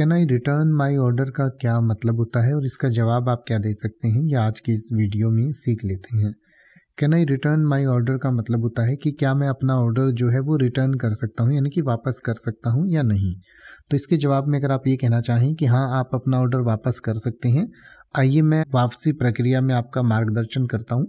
Can I return my order का क्या मतलब होता है और इसका जवाब आप क्या दे सकते हैं ये आज की इस वीडियो में सीख लेते हैं can I return my order का मतलब होता है कि क्या मैं अपना ऑर्डर जो है वो रिटर्न कर सकता हूँ यानी कि वापस कर सकता हूँ या नहीं तो इसके जवाब में अगर आप ये कहना चाहें कि हाँ आप अपना ऑर्डर वापस कर सकते हैं आइए मैं वापसी प्रक्रिया में आपका मार्गदर्शन करता हूँ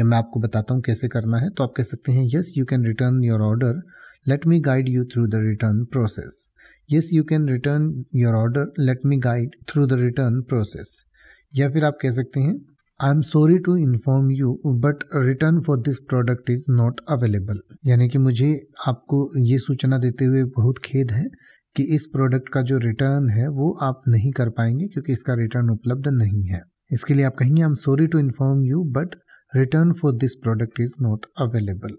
या मैं आपको बताता हूँ कैसे करना है तो आप कह सकते हैं yes you can return your order Let me guide you through the return process. Yes, you can return your order. Let me guide through the return process. या फिर आप कह सकते हैं I am sorry to inform you but return for this product is not available यानी कि मुझे आपको ये सूचना देते हुए बहुत खेद है कि इस प्रोडक्ट का जो रिटर्न है वो आप नहीं कर पाएंगे क्योंकि इसका रिटर्न उपलब्ध नहीं है इसके लिए आप कहेंगे I am sorry to inform you but return for this product is not available